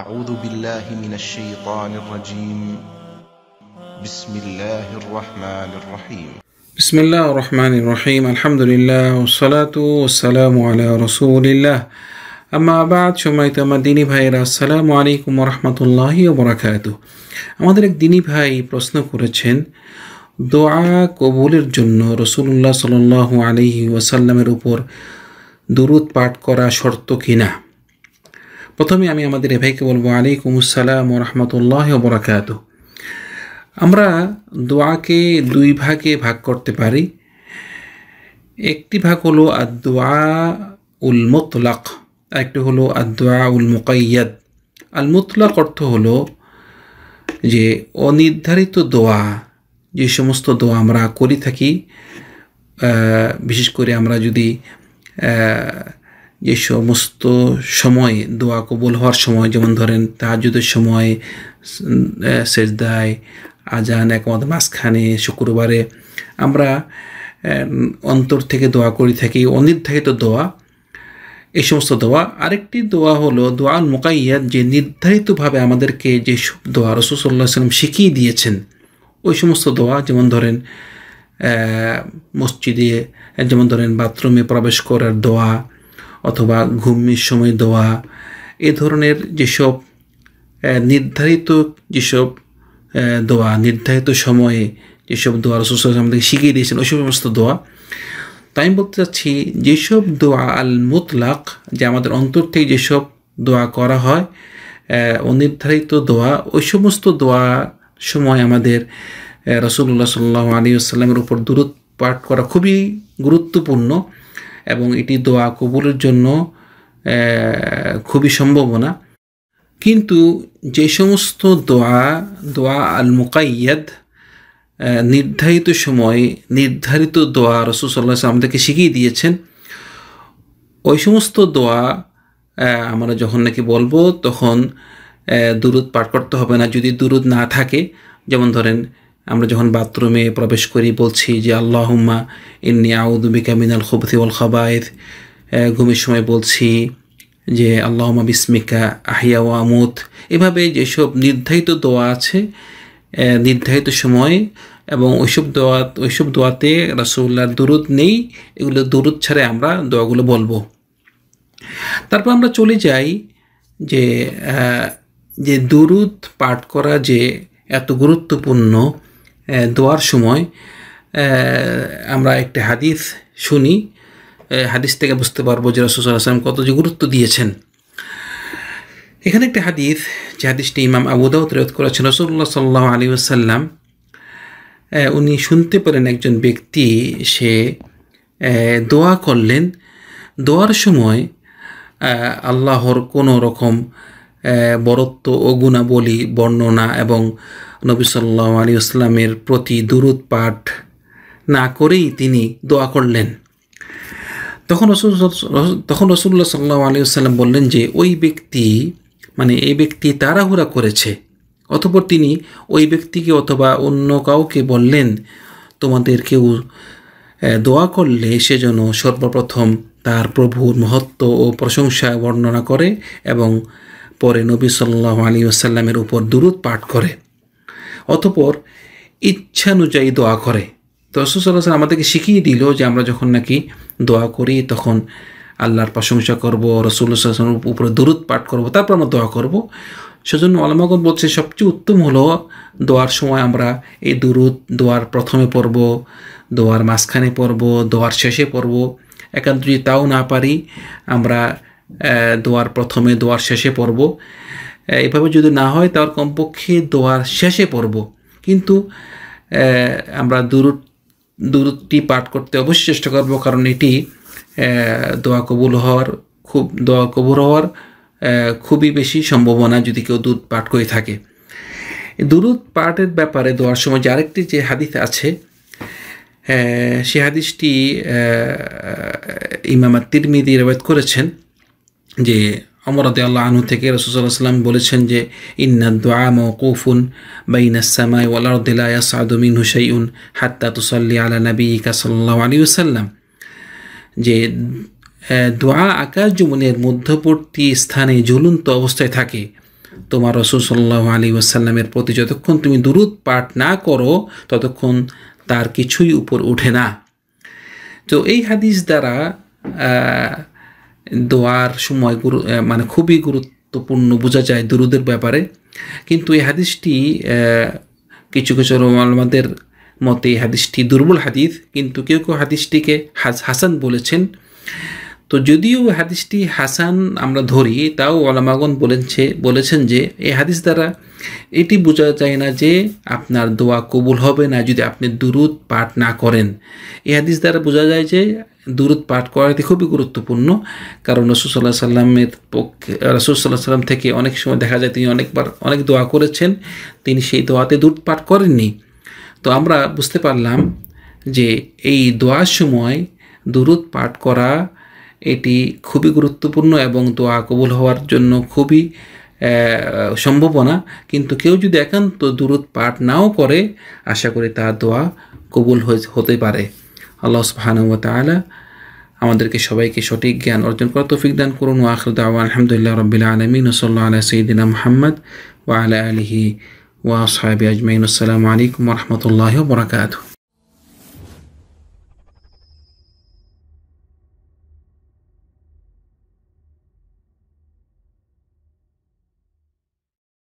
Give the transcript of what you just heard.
أعوذ بالله من الشيطان الرجيم بسم الله الرحمن الرحيم بسم الله الرحمن الرحيم الحمد لله والصلاة والسلام على رسول الله আম্মা আবাদ সময়ত আমার দিনী ভাইয়েরা আসসালামু আলাইকুম রহমতুল্লাহি বরাকাত আমাদের এক দিনী ভাই প্রশ্ন করেছেন দোয়া কবুলের জন্য রসুল্লাহ সাল আলহি ওয়াসাল্লামের উপর দুরুদ পাঠ করা শর্ত কিনা প্রথমে আমি আমাদের এ ভাইকে বলবো আসসালাম রহমতুল্লাহ বরাকাত আমরা দোয়াকে দুই ভাগে ভাগ করতে পারি একটি ভাগ হলো আদোয়া উল মুতলাক একটি হলো আদোয়া উল মুকাইয়াদ আল অর্থ হলো যে অনির্ধারিত দোয়া যে সমস্ত দোয়া আমরা করি থাকি বিশেষ করে আমরা যদি যে সমস্ত সময় দোয়া কবুল হওয়ার সময় যেমন ধরেন তাহাজুদের সময় সেজদায় আজান একমত মাঝখানে শুক্রবারে আমরা অন্তর থেকে দোয়া করে থাকি অনির্ধারিত দোয়া এই সমস্ত দোয়া আরেকটি দোয়া হলো দোয়া মোকাইয়া যে নির্ধারিতভাবে আমাদেরকে যে দোয়া রসুল্লাহ সাল্লাম শিখিয়ে দিয়েছেন ওই সমস্ত দোয়া যেমন ধরেন মসজিদে যেমন ধরেন বাথরুমে প্রবেশ করার দোয়া অথবা ঘুমের সময় দোয়া এ ধরনের যেসব নির্ধারিত যেসব দোয়া নির্ধারিত সময়ে যেসব দোয়া রসুল আমাদেরকে শিখিয়ে দিয়েছেন ওই সমস্ত দোয়া তাই আমি বলতে চাচ্ছি যেসব দোয়া আল মুতলাক যে আমাদের অন্তর থেকে যেসব দোয়া করা হয় অনির্ধারিত দোয়া ওই সমস্ত দোয়া সময় আমাদের রসুল্লাহ সাল্লাহ আলী আসসালামের উপর দূরত পাঠ করা খুবই গুরুত্বপূর্ণ এবং এটি দোয়া কবুলের জন্য খুবই সম্ভাবনা কিন্তু যে সমস্ত দোয়া দোয়া আল মুকাইয়াদ নির্ধারিত সময়ে নির্ধারিত দোয়া রসুসাল্লাহ আমাদেরকে শিখিয়ে দিয়েছেন ওই সমস্ত দোয়া আমরা যখন নাকি বলবো তখন দূরত পাঠ করতে হবে না যদি দূরত না থাকে যেমন ধরেন আমরা যখন বাথরুমে প্রবেশ করি বলছি যে হুম্মা ইন্নি আউদুবিকা মিনাল খুবথি ওল ঘুমের সময় বলছি যে আল্লাহমা বিসমিকা আহিয়া ও আমুদ এভাবে যেসব নির্ধারিত দোয়া আছে নির্ধারিত সময় এবং ওইসব দোয়া ওইসব দোয়াতে রাসুল্লাহর দুরুদ নেই এগুলো দূরত ছাড়ে আমরা দোয়াগুলো বলবো তারপর আমরা চলে যাই যে যে দুরুদ পাঠ করা যে এত গুরুত্বপূর্ণ দোয়ার সময় আমরা একটা হাদিস শুনি হাদিস থেকে বুঝতে পারবো যে রসুল্লাহ আসলাম কত যে গুরুত্ব দিয়েছেন এখানে একটা হাদিস যে হাদিসটি ইমাম আবুদাও তৈরি করেছেন রসুল্লাহ সাল্লাহ আলী আসাল্লাম উনি শুনতে পারেন একজন ব্যক্তি সে দোয়া করলেন দোয়ার সময় আল্লাহর কোনো রকম বরত্ব ও গুণাবলী বর্ণনা এবং নবী সাল্লাহ আলী আসলামের প্রতি দুরুদ পাঠ না করেই তিনি দোয়া করলেন তখন রসুল তখন রসুল্লাহ সাল্লাহ আলী আসসালাম বললেন যে ওই ব্যক্তি মানে এই ব্যক্তি তাড়াহুড়া করেছে অথবা তিনি ওই ব্যক্তিকে অথবা অন্য কাউকে বললেন তোমাদের কেউ দোয়া করলে সে যেন সর্বপ্রথম তার প্রভুর মহত্ব ও প্রশংসা বর্ণনা করে এবং পরে নবী সাল্লাহ আলী আসাল্লামের উপর দুরুদ পাঠ করে অতপর ইচ্ছানুযায়ী দোয়া করে তো রসুসাল্লাহ আমাদেরকে শিখিয়ে দিল যে আমরা যখন নাকি দোয়া করি তখন আল্লাহর প্রশংসা করব রসুল্লাহামের উপরে দুরুদ পাঠ করব তারপর আমরা দোয়া করব সেজন্য আলমাগন বলছে সবচেয়ে উত্তম হলো দোয়ার সময় আমরা এই দুরুদ দোয়ার প্রথমে পড়ব দোয়ার মাঝখানে পড়ব দোয়ার শেষে পড়ব একান্ত যদি তাও না পারি আমরা দোয়ার প্রথমে দোয়ার শেষে পড়ব এভাবে যদি না হয় তার কমপক্ষে দোয়ার শেষে পড়ব কিন্তু আমরা দুরুদ দূরটি পাঠ করতে অবশ্যই চেষ্টা করব কারণ এটি দোয়া কবুল হওয়ার খুব দোয়া কবুল হওয়ার খুবই বেশি সম্ভাবনা যদি কেউ দূর পাঠ করে থাকে দূরত পাঠের ব্যাপারে দোয়ার সময় যে আরেকটি যে হাদিস আছে সে হাদিসটি ইমামা তিরমিদি রেবায়ত করেছেন যে অমরাদে আল্লাহ আনু থেকে রসুসাল্লাম বলেছেন যে ইন্না দোয়া মৌকুফুন বা ইনাসামাই ওয়ালাউদ্দিল্লা ইয়াসাদমিন হুসাইউন হাত্তা তুসল্লি আলা নবী ইকা আলী সাল্লাম যে দোয়া আকাশ জুমনের মধ্যবর্তী স্থানে ঝুলন্ত অবস্থায় থাকে তোমার রসুল আলী ওয়াসাল্লামের প্রতি যতক্ষণ তুমি দুরুদ পাঠ না করো ততক্ষণ তার কিছুই উপর ওঠে না তো এই হাদিস দ্বারা দোয়ার সময় গুরু মানে খুবই গুরুত্বপূর্ণ বোঝা যায় দুরুদের ব্যাপারে কিন্তু এই হাদিসটি কিছু কিছু আমাদের মতে এই হাদিসটি দুর্বল হাদিস কিন্তু কেউ কেউ হাদিসটিকে হাসান বলেছেন তো যদিও হাদিসটি হাসান আমরা ধরি তাও আলামাগন বলেছে বলেছেন যে এই হাদিস দ্বারা এটি বোঝা যায় না যে আপনার দোয়া কবুল হবে না যদি আপনি দুরুদ পাঠ না করেন এই হাদিস দ্বারা বোঝা যায় যে দুরুদ পাঠ করাটি খুবই গুরুত্বপূর্ণ কারণ রসুসাল্লাহ সাল্লামের পক্ষে রসুসাল্লাহ সাল্লাম থেকে অনেক সময় দেখা যায় তিনি অনেকবার অনেক দোয়া করেছেন তিনি সেই দোয়াতে দুরুদ পাঠ করেননি তো আমরা বুঝতে পারলাম যে এই দোয়ার সময় দুরুদ পাঠ করা এটি খুবই গুরুত্বপূর্ণ এবং দোয়া কবুল হওয়ার জন্য খুবই সম্ভাবনা কিন্তু কেউ যদি একান্ত দূরত পাঠ নাও করে আশা করি তার দোয়া কবুল হতে পারে আল্লাহ সুবাহানুয়া তালা আমাদেরকে সবাইকে সঠিক জ্ঞান অর্জন করা তৌফিক দান করুন ওয়াখরুদ আলহামদুলিল্লাহ রবিল্লা আলমিন ওসল্লা আলা সঈদিনা মোহাম্মদ ওয়া আলা আলহি ওয়া সাহেব আজমাইন আসসালামু আলাইকুম রহমতুল্লাহ বরাকাত